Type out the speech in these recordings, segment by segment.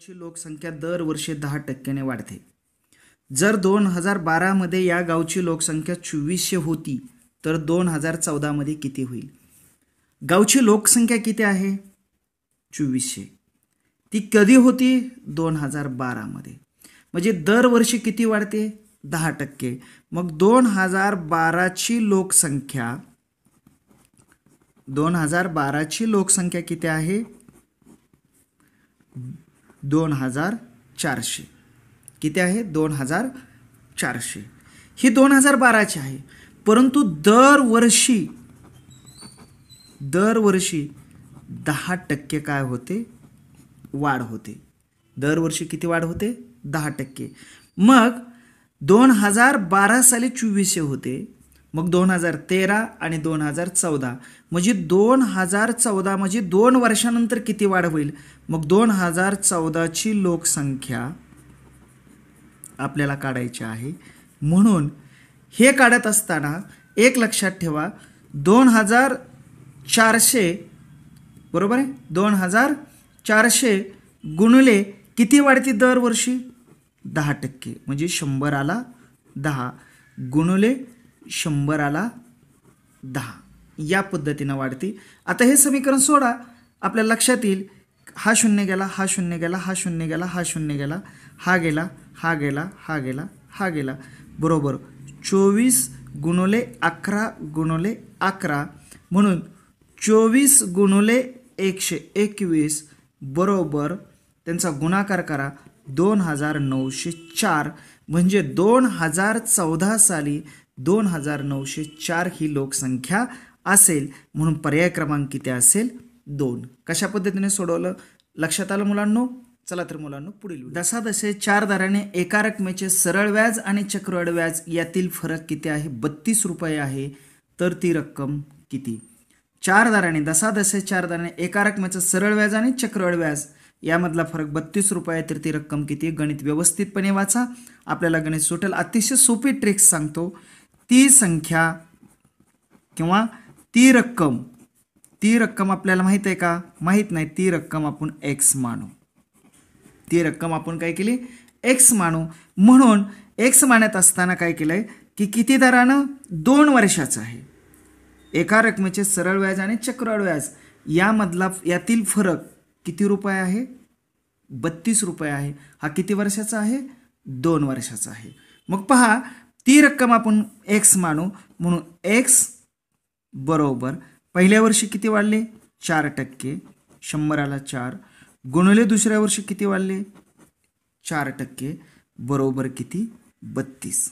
गावची लोकसंख्या दरवर्षी दहा टक्क्याने वाढते जर दोन हजार बारामध्ये या गावची लोकसंख्या चोवीसशे होती तर दोन हजार चौदामध्ये किती होईल गावची लोकसंख्या किती आहे चोवीसशे ती कधी होती दोन हजार बारामध्ये म्हणजे दरवर्षी किती वाढते दहा टक्के मग दोन हजार बाराची लोकसंख्या दोन हजार बाराची लोकसंख्या किती आहे दोन हजार चारशे किती आहे दोन हजार चारशे ही दोन हजार बाराची आहे परंतु दरवर्षी दरवर्षी दहा टक्के काय होते वाढ होते दरवर्षी किती वाढ होते दहा टक्के मग दोन हजार बारा साली चोवीसशे होते मग दोन हजार तेरा आणि दोन हजार चौदा म्हणजे दोन हजार चौदा म्हणजे दोन वर्षानंतर किती वाढ होईल मग दोन हजार चौदाची लोकसंख्या आपल्याला काढायची आहे म्हणून हे काढत असताना एक लक्षात ठेवा दोन हजार चारशे बरोबर आहे दोन हजार चारशे गुणले किती वाढते दरवर्षी दहा टक्के म्हणजे शंभराला दहा गुणले शंभराला दहा या पद्धतीनं वाढते आता हे समीकरण सोडा आपल्या लक्षात येईल हा शून्य गेला हा शून्य गेला हा शून्य गेला हा शून्य गेला हा गेला हा गेला हा गेला हा गेला बरोबर चोवीस गुणोले अकरा गुणोले अकरा म्हणून चोवीस गुणोले एकशे एकवीस बरोबर त्यांचा गुणाकार करा दोन हजार नऊशे चार म्हणजे दोन हजार चौदा साली दोन हजार नऊशे चार ही लोकसंख्या असेल म्हणून पर्याय क्रमांक किती असेल दोन कशा पद्धतीने सोडवलं लक्षात आलं मुलांनो चला तर मुलांना पुढील दसादशे चार दराने एका रकमेचे सरळ व्याज आणि चक्रवाढ व्याज यातील फरक किती आहे बत्तीस रुपये आहे तर ती रक्कम किती चार दराने दसादशे चार दराने एका रकमेचं सरळ व्याज आणि चक्रवाढ व्याज यामधला फरक बत्तीस रुपये तर ती रक्कम किती गणित व्यवस्थितपणे वाचा आपल्याला गणित सुटेल अतिशय सोपी ट्रिक्स सांगतो ती संख्या किंवा ती रक्कम ती रक्कम आपल्याला माहीत आहे का माहीत नाही ती रक्कम आपण एक्स मानू ती रक्कम आपण काय केली एक्स मानू म्हणून एक्स मानत असताना काय केलं की किती दरानं दोन वर्षाचं आहे एका रकमेचे सरळ व्याज आणि चक्रवाढ व्याज यामधला यातील फरक किती रुपये आहे बत्तीस रुपये आहे हा किती वर्षाचा आहे दोन वर्षाचा आहे मग पहा ती रक्कम आपण एक्स मानू म्हणून एक्स बरोबर पहिल्या वर्षी किती वाढले चार टक्के शंभराला चार गुणले दुसऱ्या वर्षी किती वाढले चार टक्के बरोबर किती बत्तीस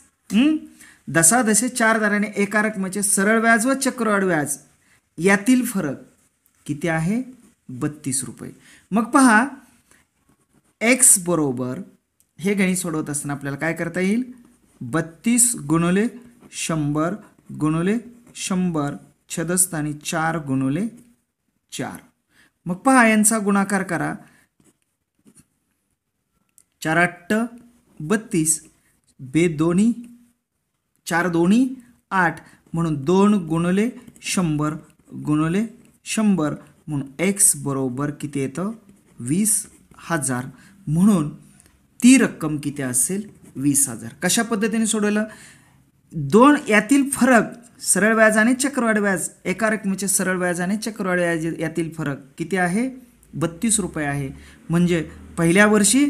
दसादसे चार दराने एका रकमेचे सरळ व्याज व चक्रवाढ व्याज यातील फरक किती आहे बत्तीस रुपये मग पहा एक्स बरोबर हे गणित सोडवत असताना आपल्याला काय करता येईल बत्तीस गुणले शंभर गुणवले शंभर छदस्थानी चार गुणोले चार मग पहा यांचा गुणाकार करा चार अठ्ठ बत्तीस बे दोन्ही चार दोन्ही आठ म्हणून दोन गुणले शंभर गुणले शंभर म्हणून एक्स बरोबर किती येतं वीस हजार म्हणून ती रक्कम किती असेल वीस हजार कशा पद्धतीने सोडवलं दोन यातील फरक सरळ व्याज आणि चक्रवाढ व्याज एका रकमेचे सरळ व्याज आणि चक्रवाढ व्याज यातील फरक किती आहे बत्तीस रुपये आहे म्हणजे पहिल्या वर्षी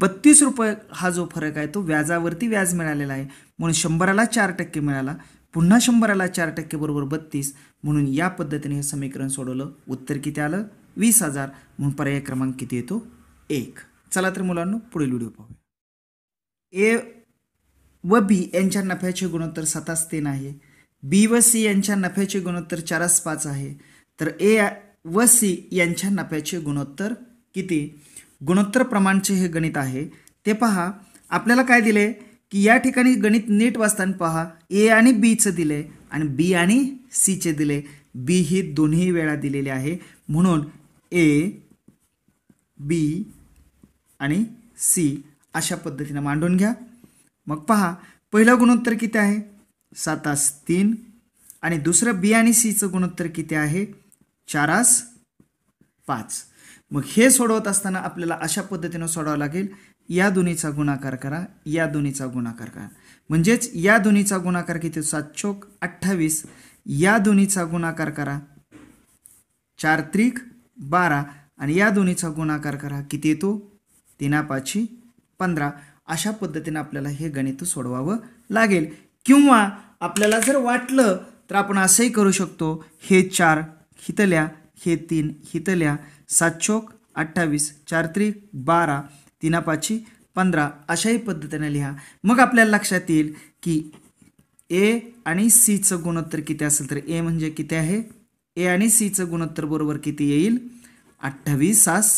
बत्तीस रुपये हा जो फरक आहे तो व्याजावरती व्याज मिळालेला आहे म्हणून शंभराला चार टक्के मिळाला पुन्हा शंभराला चार टक्के बरोबर बत्तीस म्हणून या पद्धतीने हे समीकरण सोडवलं उत्तर किती आलं वीस हजार म्हणून पर्याय क्रमांक किती येतो एक चला तर मुलांना पुढील व्हिडिओ पाहूया ए व बी यांच्या नफ्याचे गुणोत्तर सातास तीन आहे बी व सी यांच्या नफ्याचे गुणोत्तर चारास पाच आहे तर ए व सी यांच्या नफ्याचे गुणोत्तर किती गुणोत्तर प्रमाणचे हे गणित आहे ते पहा आपल्याला काय दिले की या ठिकाणी गणित नीट वाचताना पहा ए आणि बीचं दिले आणि बी आणि सीचे दिले बी ही दोन्ही वेळा दिलेली आहे म्हणून ए बी आणि सी अशा पद्धतीनं मांडून घ्या मग पहा पहिलं गुणोत्तर किती आहे सातास तीन आणि दुसरं बी आणि सीचं गुणोत्तर किती आहे चारास पाच मग हे सोडवत असताना आपल्याला अशा पद्धतीनं सोडावं लागेल या दोन्हीचा गुणाकार करा या दोन्हीचा गुणाकार करा म्हणजेच या दोन्हीचा गुणाकार किती सात चोक अठ्ठावीस या दोन्हीचा गुणाकार करा चार त्रिक बारा आणि या दोन्हीचा गुणाकार करा किती येतो पाची पंधरा अशा पद्धतीने आपल्याला हे गणित सोडवावं लागेल किंवा आपल्याला जर वाटलं तर आपण असंही करू शकतो हे चार हितल्या हे तीन हितल्या सात चोक अठ्ठावीस चार त्रिक बारा तिनापाची पंधरा अशाही पद्धतीने लिहा मग आपल्याला लक्षात येईल की ए आणि सीचं गुणोत्तर किती असेल तर ए म्हणजे किती आहे ए आणि सीचं गुणोत्तर बरोबर किती येईल अठ्ठावीस सास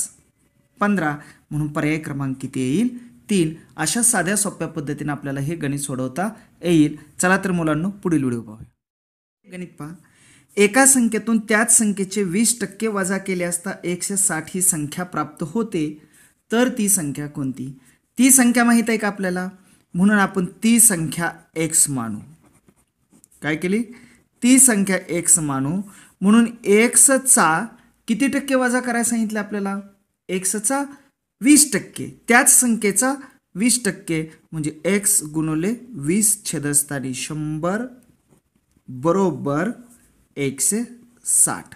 पंधरा म्हणून पर्याय क्रमांक किती येईल तीन अशा साध्या सोप्या पद्धतीने आपल्याला हे गणित सोडवता येईल चला तर मुलांना पुढील व्हिडिओ पाहूया गणित पहा एका संख्येतून त्याच संख्येचे वीस टक्के वजा केले असता एकशे साठ ही संख्या प्राप्त होते तर ती संख्या कोणती ती संख्या माहीत आहे का आपल्याला म्हणून आपण ती संख्या एक्स मानू काय केली ती संख्या एक्स मानू म्हणून एक्सचा किती टक्के वजा करायला सांगितलं आपल्याला एक्सचा वीस टक्के त्याच संख्येचा वीस टक्के म्हणजे एक्स गुणवले वीस छेदस्थानी शंभर बरोबर एकशे साठ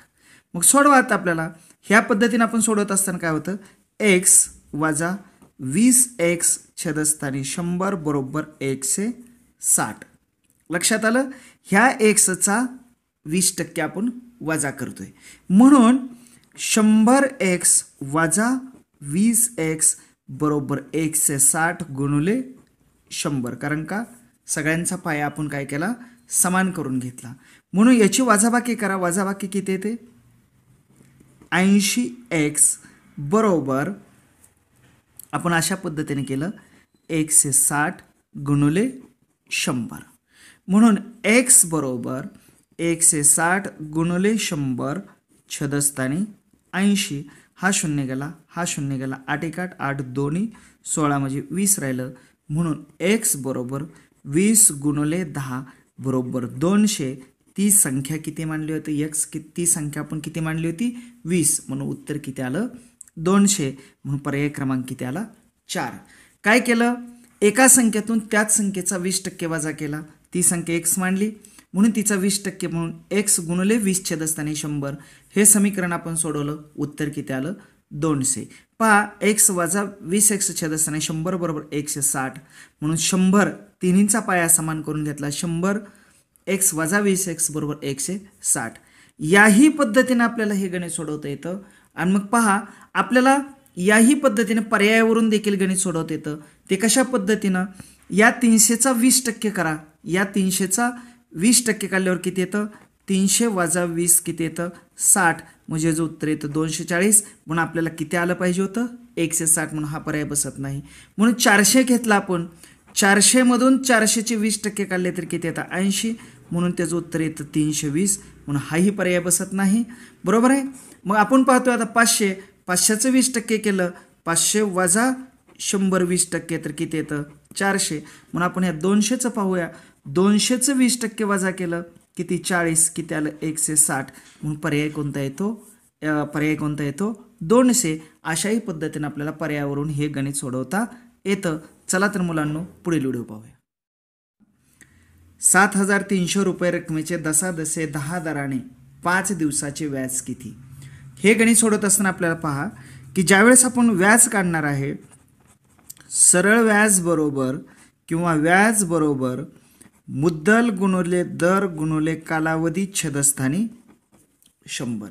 मग सोडवा आता आपल्याला ह्या पद्धतीने आपण सोडवत असताना काय होतं एक्स वाजा वीस एक्स छेदस्थानी शंभर बरोबर एकशे साठ लक्षात आलं ह्या एक्सचा वीस टक्के आपण वजा करतोय म्हणून शंभर एक्स वजा वीस एक्स बरोबर एकशे साठ गुणुले शंभर कारण का सगळ्यांचा पाया आपण काय केला समान करून घेतला म्हणून याची वाजाबाकी करा वाजाबाकी किती येते ऐंशी एक्स बरोबर आपण अशा पद्धतीने केलं एकशे साठ गुणुले शंभर म्हणून एक्स बरोबर एकशे साठ गुणुले शंभर छदस्थानी ऐंशी हा शून्य गेला हा शून्य गेला आठ एक आठ आठ दोन्ही सोळा म्हणजे वीस राहिलं म्हणून एक्स बरोबर वीस गुणले दहा बरोबर दोनशे ती संख्या किती मांडली होती एक्स कि ती संख्या आपण किती मांडली होती वीस म्हणून उत्तर किती आलं दोनशे म्हणून पर्याय क्रमांक किती आला चार काय केलं एका संख्येतून त्याच संख्येचा वीस टक्के वजा केला ती संख्या एक्स मांडली म्हणून तिचा वीस टक्के म्हणून एक्स गुणले वीस छेदस्थानी शंभर हे समीकरण आपण सोडवलं उत्तर किती आलं दोनशे पहा एक्स वजा वीस एक्स छेदस्थानी शंभर बरोबर एकशे साठ म्हणून शंभर तिन्हींचा पाया समान करून घेतला शंभर एक्स वजा वीस एक्स बरोबर एकशे साठ याही पद्धतीने आपल्याला हे गणित सोडवता येतं आणि मग पहा आपल्याला याही पद्धतीने पर्यायावरून देखील गणित सोडवता येतं ते कशा पद्धतीनं या तीनशेचा वीस टक्के करा या तीनशेचा वीस टक्के काढल्यावर किती येतं तीनशे वजा वीस किती येतं साठ म्हणजे जो उत्तर येतं दोनशे चाळीस म्हणून आपल्याला किती आलं पाहिजे होतं एकशे साठ म्हणून हा पर्याय बसत नाही म्हणून चारशे घेतला आपण चारशेमधून चारशेचे वीस टक्के काढले तर किती येतं ऐंशी म्हणून त्याचं उत्तर येतं तीनशे वीस म्हणून हाही पर्याय बसत नाही बरोबर आहे मग आपण पाहतो आता पाचशे पाचशेचं वीस टक्के केलं पाचशे वजा शंभर वीस टक्के तर किती येतं चारशे म्हणून आपण ह्या दोनशेचं पाहूया दोनशेचं वीस टक्के वजा केलं किती चाळीस किती आलं एकशे साठ म्हणून पर्याय कोणता येतो पर्याय कोणता येतो दोनशे अशाही पद्धतीने आपल्याला पर्यायावरून हे गणित सोडवता येतं चला तर मुलांनो पुढील उडी पाहूया सात हजार तीनशे रुपये रकमेचे दसादसे दहा दराने पाच दिवसाचे व्याज किती हे गणित सोडत असताना आपल्याला पहा की ज्यावेळेस आपण व्याज काढणार आहे सरळ व्याज बरोबर किंवा व्याज बरोबर मुद्दल गुणवले दर गुणवले कालावधी छदस्थानी शंभर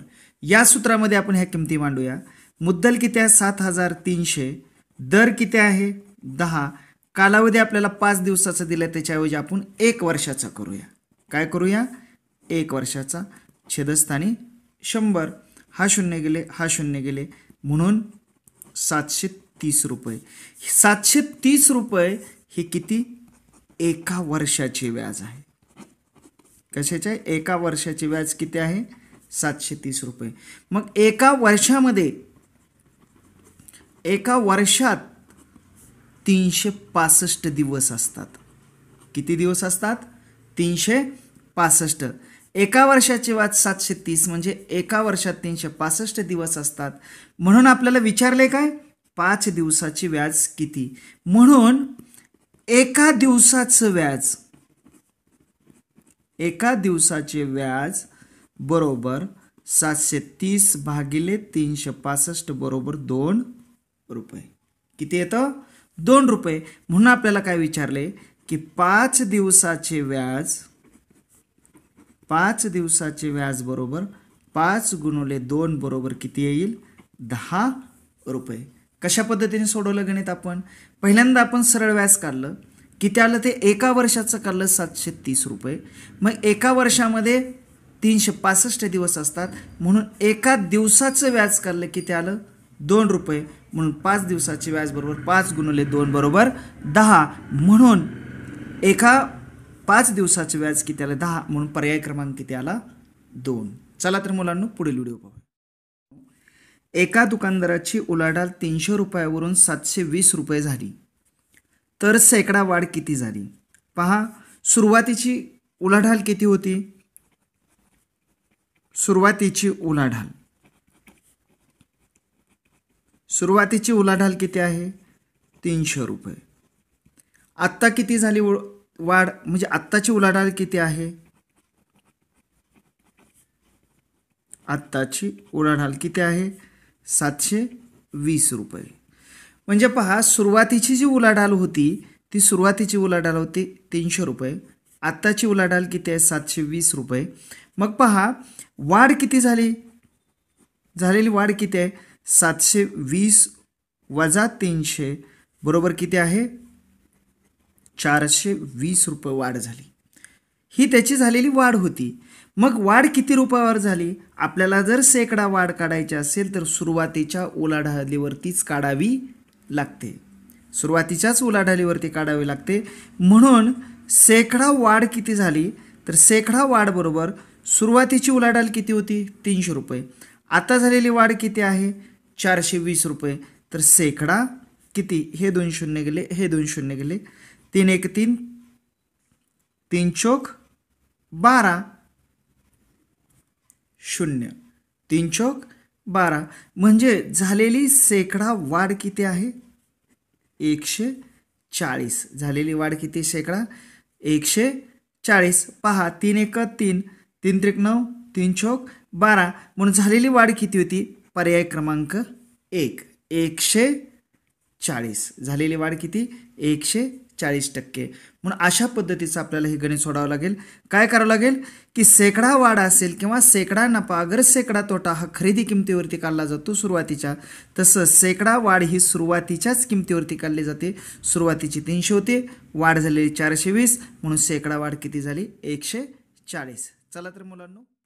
या सूत्रामध्ये आपण ह्या किमती मांडूया मुद्दल किती आहे सात हजार तीनशे दर किती आहे दहा कालावधी आपल्याला पाच दिवसाचा दिला त्याच्याऐवजी आपण एक वर्षाचा करूया काय करूया एक वर्षाचा छेदस्थानी शंभर हा शून्य गेले हा शून्य गेले म्हणून सातशे तीस रुपये सातशे तीस रुपये हे किती एका वर्षाचे व्याज आहे कशाचे एका वर्षाचे व्याज किती आहे सातशे तीस रुपये मग एका वर्षामध्ये एका वर्षात तीनशे पासष्ट दिवस असतात किती दिवस असतात तीनशे पासष्ट एका वर्षाचे व्याज सातशे तीस म्हणजे एका वर्षात तीनशे पासष्ट दिवस असतात म्हणून आपल्याला विचारले काय पाच दिवसाची व्याज किती म्हणून एका दिवसाचं व्याज एका दिवसाचे व्याज बरोबर सातशे तीस भागिले तीनशे पासष्ट बरोबर दोन रुपये किती येतं दोन रुपये म्हणून आपल्याला काय विचारले की पाच दिवसाचे व्याज पाच दिवसाचे व्याज बरोबर पाच गुणवले दोन बरोबर किती येईल दहा रुपये कशा पद्धतीने सोडवलं गणित आपण पहिल्यांदा आपण सरळ व्याज काढलं की आलं ते एका वर्षाचं काढलं सातशे तीस रुपये मग एका वर्षामध्ये तीनशे पासष्ट दिवस असतात म्हणून एका दिवसाचं व्याज काढलं की त्यालं आलं दोन रुपये म्हणून पाच दिवसाचे बरोबर पाच गुणले दोन बरोबर दहा म्हणून एका पाच दिवसाचं व्याज किती आलं दहा म्हणून पर्याय क्रमांक किती आला दोन चला तर मुलांना पुढील व्हिडिओ पाहू एका दुकानदाराची उलाढाल तीनशे रुपयावरून सातशे वीस रुपये झाली तर सेकडा वाढ किती झाली पहा सुरुवातीची उलाढाल किती होती सुरुवातीची उलाढाल सुरुवातीची उलाढाल किती आहे तीनशे रुपये आत्ता किती झाली वाढ म्हणजे आत्ताची उलाढाल किती आहे आत्ताची उलाढाल किती आहे सातशे वीस रुपये म्हणजे पहा सुरुवातीची जी उलाढाल होती ती सुरुवातीची उलाढाल होती तीनशे रुपये आत्ताची उलाढाल किती आहे सातशे वीस रुपये मग पहा वाढ किती झाली झालेली वाढ किती आहे सातशे वीस वजा तीनशे बरोबर किती आहे चारशे वीस रुपये वाढ झाली ही त्याची झालेली वाढ होती मग वाढ किती रुपयावर झाली आपल्याला जर सेकडा वाढ काढायची असेल तर सुरुवातीच्या उलाढालीवरतीच काढावी लागते सुरुवातीच्याच उलाढालीवरती काढावी लागते म्हणून सेकडा वाढ किती झाली तर सेकडा वाढबरोबर सुरुवातीची उलाढाल किती होती तीनशे रुपये आता झालेली वाढ किती आहे चारशे वीस रुपये तर सेकडा किती हे दोन शून्य गेले हे दोन शून्य गेले तीन एक तीन तीन चौक बारा शून्य तीन चौक बारा म्हणजे झालेली शेकडा वाढ किती आहे एकशे चाळीस झालेली वाढ किती शेकडा एकशे चाळीस पहा तीन एक तीन तीन त्रिक नऊ तीन चौक बारा म्हणून झालेली वाढ किती होती पर्याय क्रमांक एक एकशे चाळीस झालेली वाढ किती एकशे चाळीस टक्के म्हणून अशा पद्धतीचं आपल्याला हे गणित सोडावं लागेल काय करावं लागेल की सेकडा वाढ असेल किंवा सेकडा नफा अगर सेकडा तोटा हा खरेदी किमतीवरती काढला जातो सुरुवातीच्या तसं सेकडा वाढ ही सुरुवातीच्याच किमतीवरती काढली जाते सुरुवातीची तीनशे होते वाढ झालेली चारशे वीस म्हणून सेकडा वाढ किती झाली एकशे चाळीस चला तर मुलांना